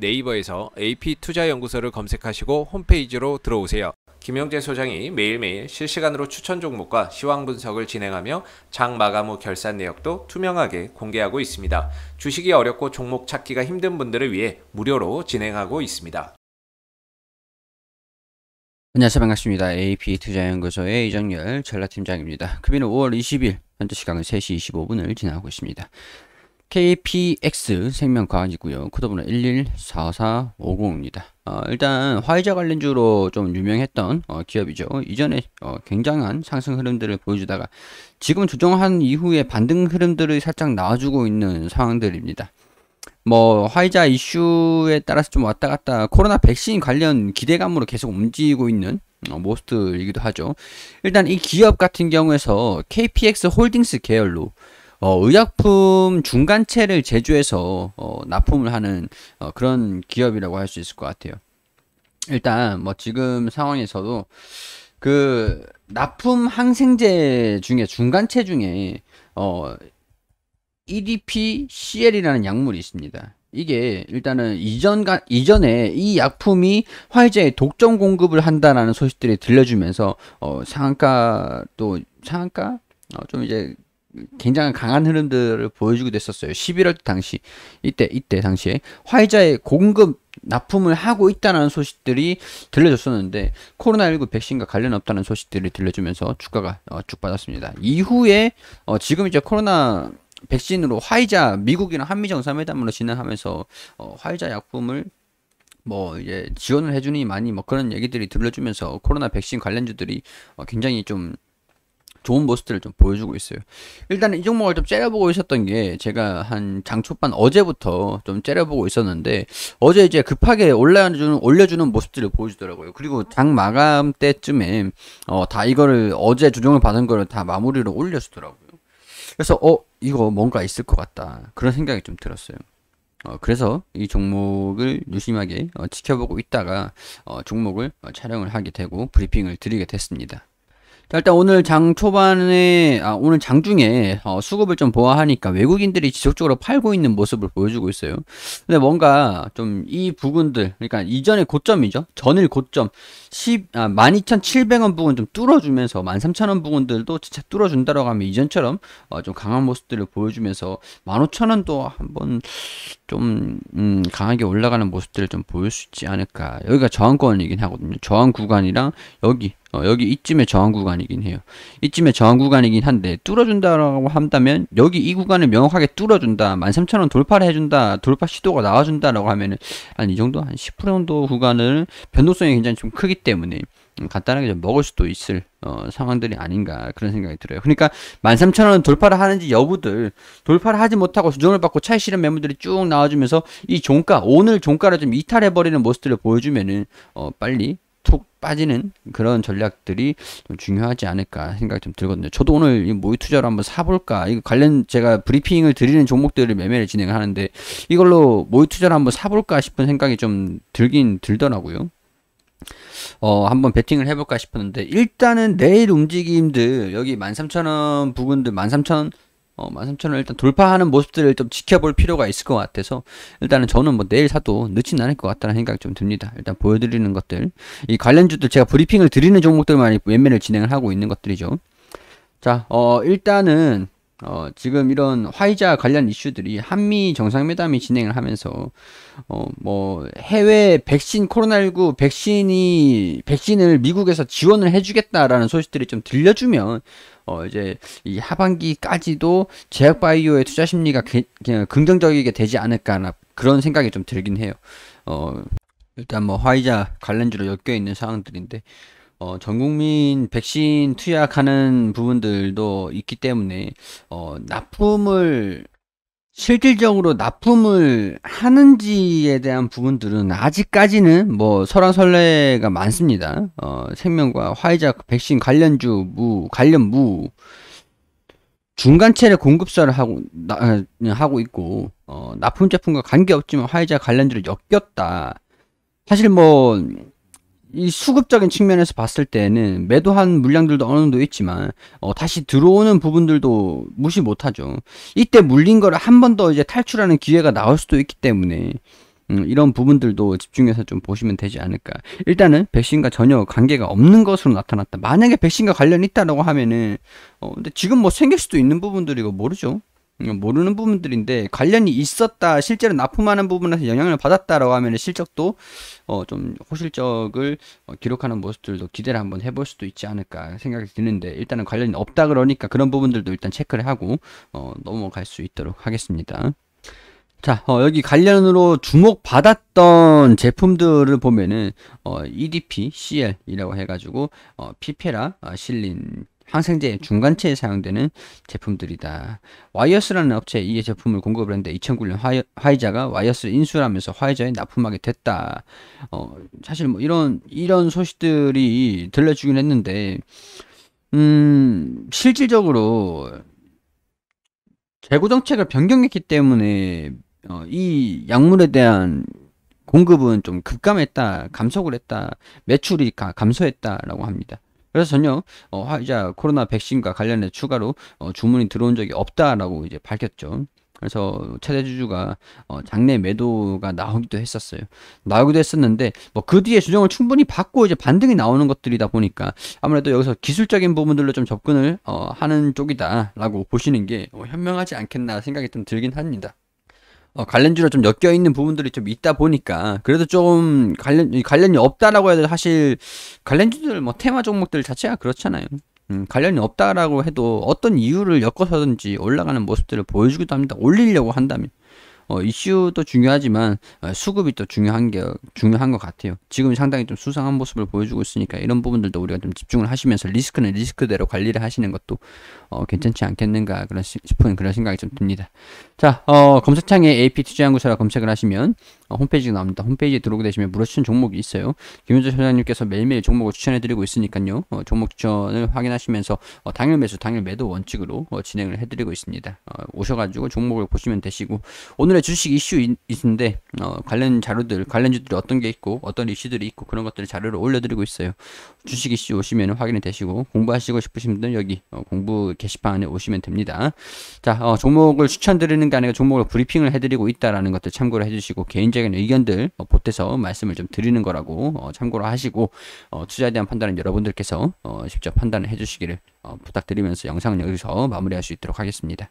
네이버에서 AP투자연구소를 검색하시고 홈페이지로 들어오세요. 김영재 소장이 매일매일 실시간으로 추천 종목과 시황 분석을 진행하며 장 마감 후 결산 내역도 투명하게 공개하고 있습니다. 주식이 어렵고 종목 찾기가 힘든 분들을 위해 무료로 진행하고 있습니다. 안녕하세요. 반갑습니다. AP투자연구소의 이정열 전라팀장입니다. 금일은 5월 20일 현재 시간은 3시 25분을 지나고 있습니다. KPX 생명과학이고요. 코드번호 그 114450입니다. 어, 일단 화이자 관련주로 좀 유명했던 어, 기업이죠. 이전에 어, 굉장한 상승 흐름들을 보여주다가 지금 조정한 이후에 반등 흐름들을 살짝 나와주고 있는 상황들입니다. 뭐 화이자 이슈에 따라서 좀 왔다 갔다 코로나 백신 관련 기대감으로 계속 움직이고 있는 어, 모스트이기도 하죠. 일단 이 기업 같은 경우에서 KPX 홀딩스 계열로 어, 의약품 중간체를 제조해서 어, 납품을 하는 어, 그런 기업이라고 할 수 있을 것 같아요. 일단 뭐 지금 상황에서도 그 납품 항생제 중에 중간체 중에 어, EDP CL이라는 약물이 있습니다. 이게 일단은 이전가, 이전에 이 약품이 화이자에 독점 공급을 한다라는 소식들이 들려주면서 어, 상한가 또 상한가 어, 좀 이제 굉장히 강한 흐름들을 보여주기도 했었어요. 11월 당시 이때 이때 당시에 화이자의 공급 납품을 하고 있다는 소식들이 들려졌었는데 코로나19 백신과 관련 없다는 소식들이 들려주면서 주가가 어, 쭉 빠졌습니다. 이후에 어, 지금 이제 코로나 백신으로 화이자 미국이랑 한미 정상회담으로 진행하면서 어, 화이자 약품을 뭐 이제 지원을 해주니 많이 뭐 그런 얘기들이 들려주면서 코로나 백신 관련주들이 어, 굉장히 좀 좋은 모습들을 좀 보여주고 있어요. 일단은 이 종목을 좀 째려보고 있었던 게 제가 한 장 초반 어제부터 좀 째려보고 있었는데 어제 이제 급하게 올라주는 올려주는 모습들을 보여주더라고요. 그리고 장 마감 때쯤에 어, 다 이거를 어제 조정을 받은 거를 다 마무리로 올려주더라고요. 그래서 어 이거 뭔가 있을 것 같다 그런 생각이 좀 들었어요. 어, 그래서 이 종목을 유심하게 어, 지켜보고 있다가 어, 종목을 어, 촬영을 하게 되고 브리핑을 드리게 됐습니다. 자, 일단 오늘 장 초반에, 아, 오늘 장 중에 어, 수급을 좀 보아하니까 외국인들이 지속적으로 팔고 있는 모습을 보여주고 있어요. 근데 뭔가 좀 이 부근들, 그러니까 이전의 고점이죠. 전일 고점, 10, 아, 12,700원 부근 좀 뚫어주면서 13,000원 부근들도 진짜 뚫어준다라고 하면 이전처럼 어, 좀 강한 모습들을 보여주면서 15,000원도 한번 좀, 음, 강하게 올라가는 모습들을 좀 보일 수 있지 않을까. 여기가 저항권이긴 하거든요. 저항 구간이랑 여기 어, 여기 이쯤에 저항 구간이긴 해요. 이쯤에 저항 구간이긴 한데 뚫어준다라고 한다면 여기 이 구간을 명확하게 뚫어준다. 13,000원 돌파를 해준다. 돌파 시도가 나와준다라고 하면은 한 이 정도 한 10% 정도 구간을 변동성이 굉장히 좀 크기 때문에 음, 간단하게 좀 먹을 수도 있을 어, 상황들이 아닌가 그런 생각이 들어요. 그러니까 13,000원 돌파를 하는지 여부들 돌파를 하지 못하고 수정을 받고 차이 실현 매물들이 쭉 나와주면서 이 종가 오늘 종가를 좀 이탈해버리는 모습들을 보여주면은 어, 빨리 푹 빠지는 그런 전략들이 좀 중요하지 않을까 생각이 좀 들거든요. 저도 오늘 이 모의 투자로 한번 사볼까. 이거 관련 제가 브리핑을 드리는 종목들을 매매를 진행을 하는데 이걸로 모의 투자를 한번 사볼까 싶은 생각이 좀 들긴 들더라고요. 어, 한번 베팅을 해볼까 싶었는데 일단은 내일 움직임들 여기 13,000원 부분들 13,000 어, 만삼천 원 일단 돌파하는 모습들을 좀 지켜볼 필요가 있을 것 같아서 일단은 저는 뭐 내일 사도 늦진 않을 것 같다는 생각이 좀 듭니다. 일단 보여드리는 것들 이 관련주들 제가 브리핑을 드리는 종목들만 웬매를 진행을 하고 있는 것들이죠. 자, 어, 일단은 어, 지금 이런 화이자 관련 이슈들이 한미 정상회담이 진행을 하면서, 어, 뭐, 해외 백신, 코로나19 백신이, 백신을 미국에서 지원을 해주겠다라는 소식들이 좀 들려주면, 어 이제 이 하반기까지도 제약 바이오의 투자 심리가 게, 그냥 긍정적이게 되지 않을까나 그런 생각이 좀 들긴 해요. 어 일단 뭐 화이자 관련주로 엮여 있는 상황들인데 어, 전 국민 백신 투약하는 부분들도 있기 때문에 어, 납품을 실질적으로 납품을 하는지에 대한 부분들은 아직까지는 뭐 설왕설래가 많습니다. 어, 생명과 화이자 백신 관련주 무 관련 무 중간체를 공급사를 하고 나, 하고 있고 어, 납품 제품과 관계 없지만 화이자 관련주를 엮였다. 사실 뭐이 수급적인 측면에서 봤을 때는 매도한 물량들도 어느 정도 있지만 어, 다시 들어오는 부분들도 무시 못하죠. 이때 물린 거를 한 번 더 이제 탈출하는 기회가 나올 수도 있기 때문에 음, 이런 부분들도 집중해서 좀 보시면 되지 않을까. 일단은 백신과 전혀 관계가 없는 것으로 나타났다. 만약에 백신과 관련이 있다라고 하면은 어, 근데 지금 뭐 생길 수도 있는 부분들이고 모르죠. 모르는 부분들인데 관련이 있었다 실제로 납품하는 부분에서 영향을 받았다라고 하면 실적도 어좀 호실적을 어 기록하는 모습들도 기대를 한번 해볼 수도 있지 않을까 생각이 드는데 일단은 관련이 없다 그러니까 그런 부분들도 일단 체크를 하고 어 넘어갈 수 있도록 하겠습니다. 자, 어, 여기 관련으로 주목받았던 제품들을 보면은, 어, EDP, CL이라고 해가지고, 어, 피페라, 아, 실린, 항생제 중간체에 사용되는 제품들이다. 와이어스라는 업체에 이 제품을 공급을 했는데 2009년 화이, 화이자가 와이어스를 인수하면서 화이자에 납품하게 됐다. 어, 사실 뭐 이런 이런 소식들이 들려주긴 했는데 음, 실질적으로 재고 정책을 변경했기 때문에 어, 이 약물에 대한 공급은 좀 급감했다, 감소를 했다, 매출이 감소했다라고 합니다. 그래서 전혀 어, 화이자 코로나 백신과 관련해 추가로 어, 주문이 들어온 적이 없다라고 이제 밝혔죠. 그래서 최대주주가 어, 장내 매도가 나오기도 했었어요. 나오기도 했었는데 뭐 그 뒤에 조정을 충분히 받고 이제 반등이 나오는 것들이다 보니까 아무래도 여기서 기술적인 부분들로 좀 접근을 어, 하는 쪽이다라고 보시는 게 어, 현명하지 않겠나 생각이 좀 들긴 합니다. 어, 관련주로 좀 엮여 있는 부분들이 좀 있다 보니까 그래도 좀 관련 관련이 없다라고 해야 될 사실 관련주들 뭐 테마 종목들 자체가 그렇잖아요. 음, 관련이 없다라고 해도 어떤 이유를 엮어서든지 올라가는 모습들을 보여주기도 합니다. 올리려고 한다면. 어, 이슈도 중요하지만 어, 수급이 또 중요한 게 중요한 것 같아요. 지금 상당히 좀 수상한 모습을 보여주고 있으니까 이런 부분들도 우리가 좀 집중을 하시면서 리스크는 리스크대로 관리를 하시는 것도 어, 괜찮지 않겠는가 그런 싶은 그런 생각이 좀 듭니다. 자, 어, 검색창에 AP 투자연구소라 검색을 하시면 어, 홈페이지가 나옵니다. 홈페이지에 들어오게 되시면 무료 추천 종목이 있어요. 김현주 소장님께서 매일매일 종목을 추천해드리고 있으니까요. 어, 종목 추천을 확인하시면서 어, 당일 매수, 당일 매도 원칙으로 어, 진행을 해드리고 있습니다. 어, 오셔가지고 종목을 보시면 되시고 오늘의 주식 이슈 이, 있는데 어, 관련 자료들, 관련 주들이 어떤 게 있고 어떤 이슈들이 있고 그런 것들 을 자료를 올려드리고 있어요. 주식 이슈 오시면 확인이 되시고 공부하시고 싶으신 분들 여기 공부 게시판에 오시면 됩니다. 자 종목을 추천드리는 게 아니라 종목을 브리핑을 해드리고 있다라는 것들 참고를 해주시고 개인적 제기한 의견들 뭐 보태서 말씀을 좀 드리는 거라고 어, 참고로 하시고 어, 투자에 대한 판단은 여러분들께서 어, 직접 판단을 해주시기를 부탁드리면서 영상은 여기서 마무리할 수 있도록 하겠습니다.